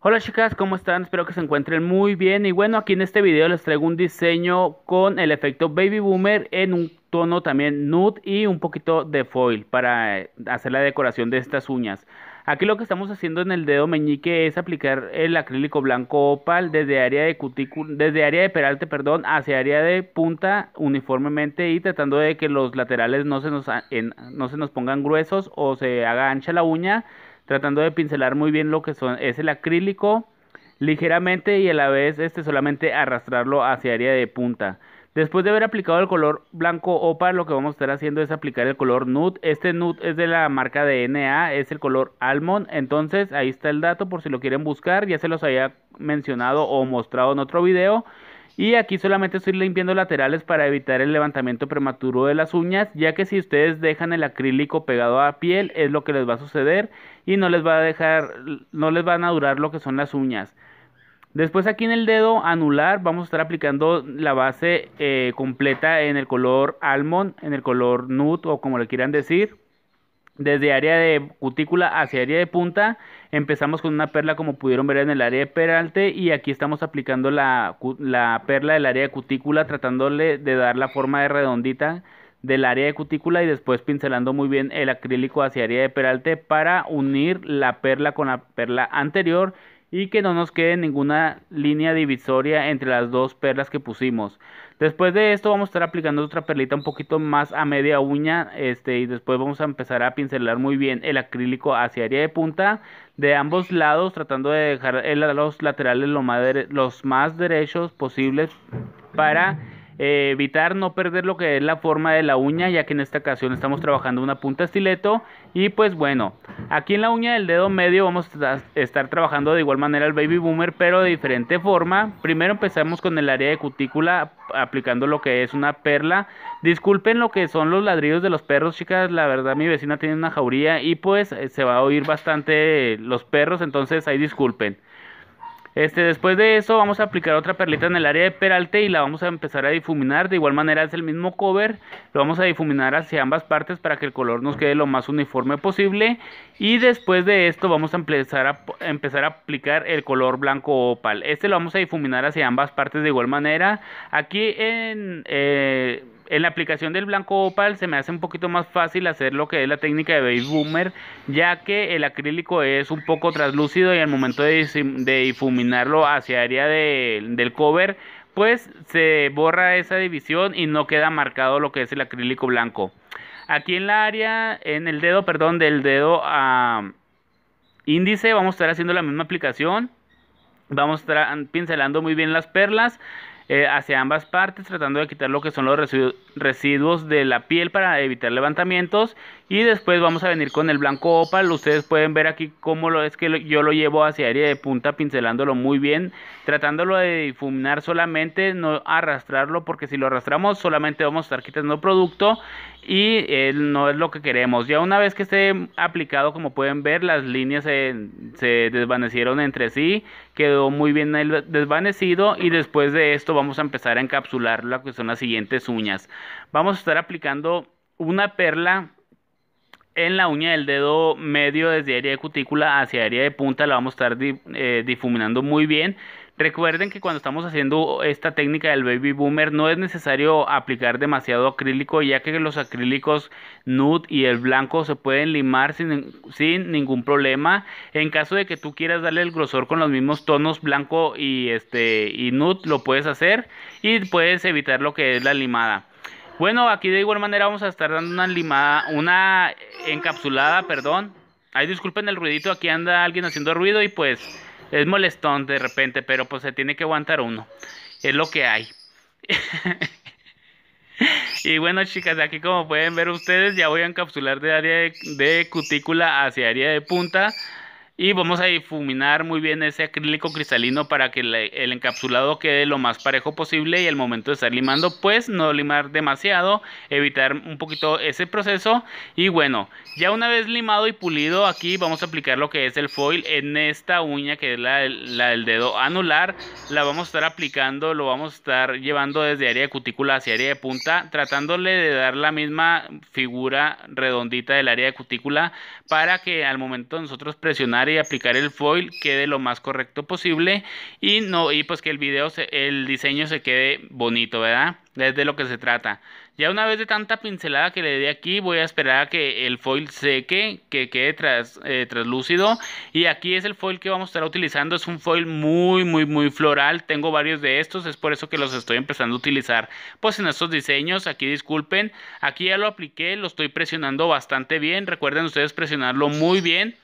Hola chicas, ¿cómo están? Espero que se encuentren muy bien y bueno, aquí en este video les traigo un diseño con el efecto Baby Boomer en un tono también nude y un poquito de foil para eh, hacer la decoración de estas uñas. Aquí lo que estamos haciendo en el dedo meñique es aplicar el acrílico blanco opal desde área de cutícula, desde área de peralte, perdón, hacia área de punta uniformemente y tratando de que los laterales no se nos, no se nos pongan gruesos o se haga ancha la uña tratando de pincelar muy bien lo que son, es el acrílico ligeramente y a la vez este solamente arrastrarlo hacia área de punta. Después de haber aplicado el color blanco opa, lo que vamos a estar haciendo es aplicar el color nude. Este nude es de la marca de NA, es el color almond. Entonces ahí está el dato por si lo quieren buscar, ya se los había mencionado o mostrado en otro video. Y aquí solamente estoy limpiando laterales para evitar el levantamiento prematuro de las uñas, ya que si ustedes dejan el acrílico pegado a piel es lo que les va a suceder y no les va a dejar, no les van a durar lo que son las uñas. Después aquí en el dedo anular vamos a estar aplicando la base eh, completa en el color almond, en el color nude o como le quieran decir. Desde área de cutícula hacia área de punta, empezamos con una perla como pudieron ver en el área de peralte y aquí estamos aplicando la, perla del área de cutícula tratándole de dar la forma de redondita del área de cutícula y después pincelando muy bien el acrílico hacia área de peralte para unir la perla con la perla anterior y que no nos quede ninguna línea divisoria entre las dos perlas que pusimos. Después de esto vamos a estar aplicando otra perlita un poquito más a media uña este, y después vamos a empezar a pincelar muy bien el acrílico hacia área de punta de ambos lados tratando de dejar los laterales lo los más derechos posibles para eh, evitar no perder lo que es la forma de la uña, ya que en esta ocasión estamos trabajando una punta estileto. Y pues bueno, aquí en la uña del dedo medio vamos a estar trabajando de igual manera el baby boomer, pero de diferente forma. Primero empezamos con el área de cutícula aplicando lo que es una perla. Disculpen lo que son los ladrillos de los perros, chicas. La verdad, mi vecina tiene una jauría y pues eh, se va a oír bastante los perros, entonces ahí disculpen. Este, después de eso vamos a aplicar otra perlita en el área de peralte y la vamos a empezar a difuminar. De igual manera es el mismo cover, lo vamos a difuminar hacia ambas partes para que el color nos quede lo más uniforme posible. Y después de esto vamos a empezar a, empezar a aplicar el color blanco opal. Este lo vamos a difuminar hacia ambas partes de igual manera. Aquí en... Eh, en la aplicación del blanco opal se me hace un poquito más fácil hacer lo que es la técnica de baby boomer, ya que el acrílico es un poco translúcido y al momento de, difuminarlo hacia área del cover, pues se borra esa división y no queda marcado lo que es el acrílico blanco. Aquí en la área, en el dedo, perdón, del dedo índice, vamos a estar haciendo la misma aplicación. Vamos a estar pincelando muy bien las perlas. Eh, hacia ambas partes, tratando de quitar lo que son los residuos de la piel para evitar levantamientos y después vamos a venir con el blanco opal. Ustedes pueden ver aquí cómo lo es que yo lo llevo hacia área de punta, pincelándolo muy bien, tratándolo de difuminar solamente, no arrastrarlo, porque si lo arrastramos solamente vamos a estar quitando producto y eh, no es lo que queremos. Ya una vez que esté aplicado, como pueden ver, las líneas se, se desvanecieron entre sí, quedó muy bien desvanecido y después de esto vamos a empezar a encapsular lo que son las siguientes uñas. Vamos a estar aplicando una perla en la uña del dedo medio desde área de cutícula hacia área de punta la vamos a estar eh, difuminando muy bien. Recuerden que cuando estamos haciendo esta técnica del baby boomer no es necesario aplicar demasiado acrílico ya que los acrílicos nude y el blanco se pueden limar sin, ningún problema. En caso de que tú quieras darle el grosor con los mismos tonos blanco y, este, y nude lo puedes hacer y puedes evitar lo que es la limada. Bueno, aquí de igual manera vamos a estar dando una limada, una encapsulada, perdón. Ay, disculpen el ruidito, aquí anda alguien haciendo ruido y pues es molestón de repente, pero pues se tiene que aguantar uno. Es lo que hay. y bueno, chicas, aquí como pueden ver ustedes, ya voy a encapsular de área de, de cutícula hacia área de punta. Y vamos a difuminar muy bien ese acrílico cristalino para que el encapsulado quede lo más parejo posible y al momento de estar limando, pues no limar demasiado, evitar un poquito ese proceso. Y bueno, ya una vez limado y pulido, aquí vamos a aplicar lo que es el foil en esta uña que es la, del dedo anular. La vamos a estar aplicando, lo vamos a estar llevando desde área de cutícula hacia área de punta, tratándole de dar la misma figura redondita del área de cutícula para que al momento de nosotros presionar y aplicar el foil quede lo más correcto posible y no y pues que el video el diseño se quede bonito verdad es de lo que se trata ya una vez de tanta pincelada que le di aquí voy a esperar a que el foil seque que quede tras, eh, translúcido y aquí es el foil que vamos a estar utilizando es un foil muy muy muy floral tengo varios de estos es por eso que los estoy empezando a utilizar pues en estos diseños aquí disculpen aquí ya lo apliqué lo estoy presionando bastante bien recuerden ustedes presionarlo muy bien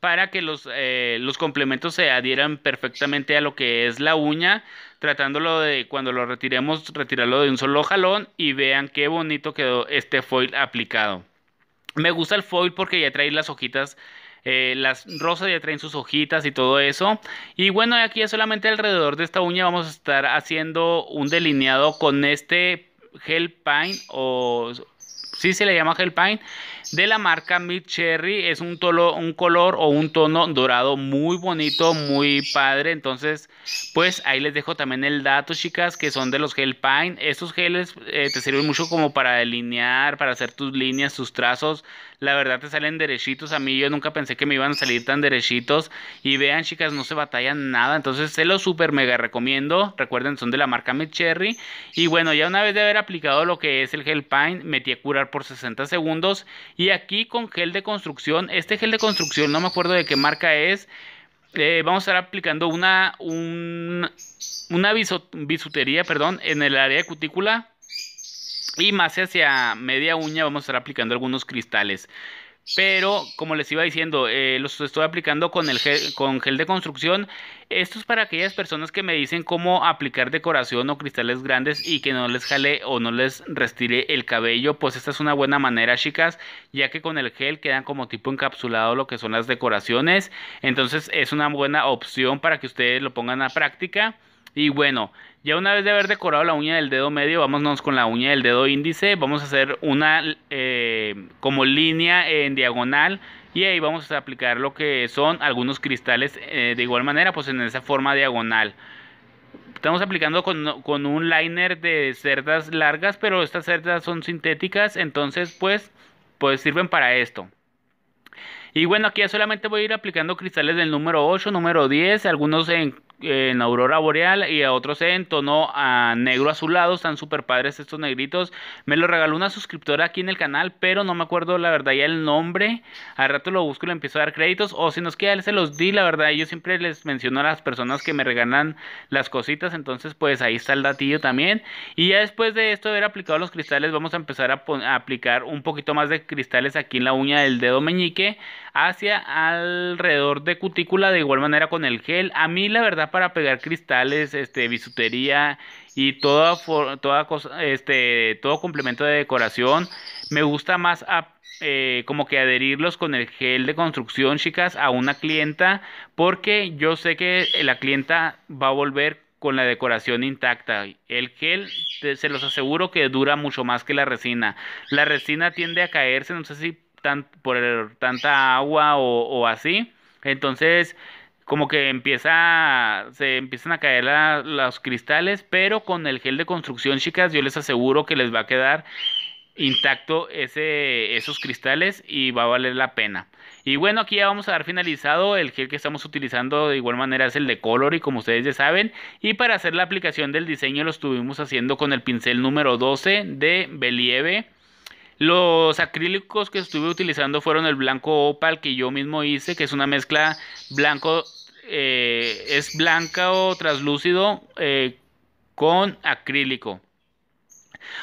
para que los, eh, los, complementos se adhieran perfectamente a lo que es la uña, tratándolo de cuando lo retiremos, retirarlo de un solo jalón y vean qué bonito quedó este foil aplicado. Me gusta el foil porque ya trae las hojitas, eh, las rosas ya traen sus hojitas y todo eso. Y bueno, aquí solamente alrededor de esta uña vamos a estar haciendo un delineado con este gel Pine. o sí se le llama Pine de la marca Mid Cherry. Es un, tolo, un color o un tono dorado muy bonito, muy padre. Entonces, pues ahí les dejo también el dato, chicas, que son de los Pine Estos geles eh, te sirven mucho como para delinear, para hacer tus líneas, tus trazos la verdad te salen derechitos. A mí yo nunca pensé que me iban a salir tan derechitos. Y vean, chicas, no se batallan nada. Entonces se los super mega recomiendo. Recuerden, son de la marca Cherry Y bueno, ya una vez de haber aplicado lo que es el gel pine metí a curar por 60 segundos. Y aquí con gel de construcción, este gel de construcción, no me acuerdo de qué marca es. Eh, vamos a estar aplicando una, un, bisutería perdón, en el área de cutícula y más hacia media uña vamos a estar aplicando algunos cristales. Pero, como les iba diciendo, eh, los estoy aplicando con, el gel, con gel de construcción. Esto es para aquellas personas que me dicen cómo aplicar decoración o cristales grandes y que no les jale o no les restire el cabello. Pues esta es una buena manera, chicas, ya que con el gel quedan como tipo encapsulado lo que son las decoraciones. Entonces es una buena opción para que ustedes lo pongan a práctica. Y bueno, ya una vez de haber decorado la uña del dedo medio, vámonos con la uña del dedo índice. Vamos a hacer una eh, como línea en diagonal y ahí vamos a aplicar lo que son algunos cristales eh, de igual manera, pues en esa forma diagonal. Estamos aplicando con, con un liner de cerdas largas, pero estas cerdas son sintéticas, entonces pues, pues sirven para esto. Y bueno, aquí ya solamente voy a ir aplicando cristales del número 8, número 10, algunos en, aurora boreal y a otros en tono negro azulado. Están super padres estos negritos. Me lo regaló una suscriptora aquí en el canal, pero no me acuerdo la verdad ya el nombre. Al rato lo busco y le empiezo a dar créditos. O si nos queda, se los di. La verdad, yo siempre les menciono a las personas que me regalan las cositas. Entonces, pues ahí está el datillo también. Y ya después de esto, de haber aplicado los cristales, vamos a empezar a aplicar un poquito más de cristales aquí en la uña del dedo meñique hacia alrededor de cutícula, de igual manera con el gel. A mí la verdad para pegar cristales, este, bisutería y toda, toda cosa, este, todo complemento de decoración, me gusta más eh, como que adherirlos con el gel de construcción, chicas, a una clienta, porque yo sé que la clienta va a volver con la decoración intacta. El gel, se los aseguro que dura mucho más que la resina. La resina tiende a caerse, no sé si tan, por tanta agua o, así. Entonces, como que empieza, se empiezan a caer los cristales, pero con el gel de construcción, chicas, yo les aseguro que les va a quedar intacto ese, esos cristales y va a valer la pena. Y bueno, aquí ya vamos a dar finalizado. El gel que estamos utilizando de igual manera es el de color y como ustedes ya saben. Y para hacer la aplicación del diseño lo estuvimos haciendo con el pincel número 12 de Believe los acrílicos que estuve utilizando fueron el blanco opal que yo mismo hice, que es una mezcla blanco, eh, es blanca o translúcido eh, con acrílico.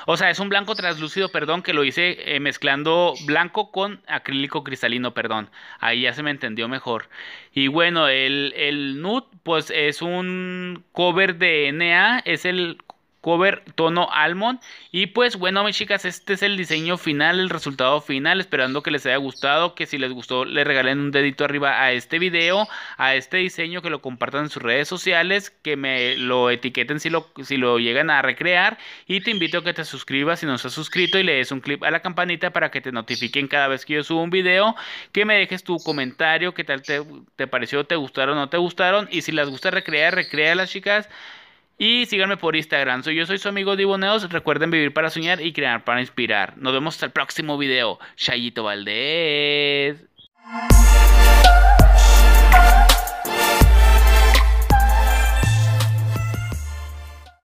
O sea, es un blanco translúcido, perdón, que lo hice eh, mezclando blanco con acrílico cristalino, perdón. Ahí ya se me entendió mejor. Y bueno, el, el pues es un cover de NA, es el cover tono almond. Y pues bueno, mis chicas, este es el diseño final, el resultado final. Esperando que les haya gustado, que si les gustó, le regalen un dedito arriba a este video, a este diseño, que lo compartan en sus redes sociales, que me lo etiqueten si lo, si lo llegan a recrear. Y te invito a que te suscribas si no has suscrito y le des un clip a la campanita para que te notifiquen cada vez que yo subo un video, que me dejes tu comentario, qué tal te, te pareció, te gustaron o no te gustaron. Y si les gusta recrear, recrea las chicas. Y síganme por Instagram. Soy yo, soy su amigo Diboneos. Recuerden vivir para soñar y crear para inspirar. Nos vemos hasta el próximo video. Chayito Valdés.